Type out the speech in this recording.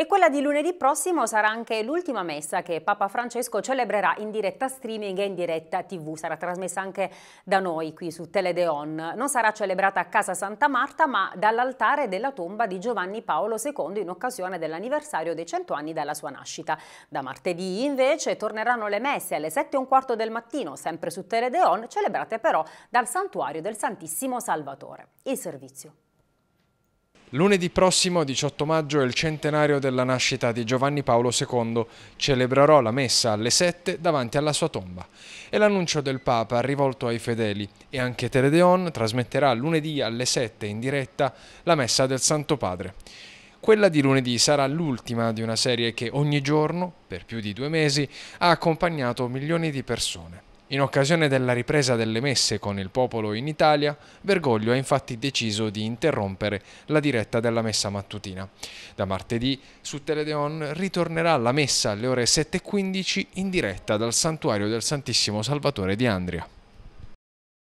E quella di lunedì prossimo sarà anche l'ultima messa che Papa Francesco celebrerà in diretta streaming e in diretta tv. Sarà trasmessa anche da noi qui su Teledeon. Non sarà celebrata a casa Santa Marta ma dall'altare della tomba di Giovanni Paolo II in occasione dell'anniversario dei 100 anni dalla sua nascita. Da martedì invece torneranno le messe alle 7 e un quarto del mattino, sempre su Teledeon, celebrate però dal santuario del Santissimo Salvatore. Il servizio. Lunedì prossimo, 18 maggio, è il centenario della nascita di Giovanni Paolo II. Celebrerò la messa alle 7 davanti alla sua tomba. E l'annuncio del Papa rivolto ai fedeli. E anche Teledeon trasmetterà lunedì alle 7 in diretta la messa del Santo Padre. Quella di lunedì sarà l'ultima di una serie che ogni giorno, per più di due mesi, ha accompagnato milioni di persone. In occasione della ripresa delle messe con il popolo in Italia, Bergoglio ha infatti deciso di interrompere la diretta della messa mattutina. Da martedì su Teledeon ritornerà la messa alle ore 7.15 in diretta dal santuario del Santissimo Salvatore di Andria.